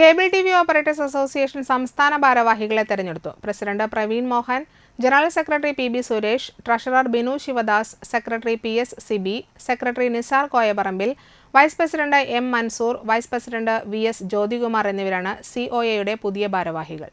cable T V operators association സംസ്ഥാന ഭാരവാഹികളെ തെരഞ്ഞെടുത്തു president Praveen Mohan general secretary P B Suresh treasurer Binu Sivadas secretary P S Sibi secretary Nisar Koyaparambil vice president M Mansoor vice president V S Jyothikumar എന്നിവരാണ് C O എയുടെ പുതിയ ഭാരവാഹികൾ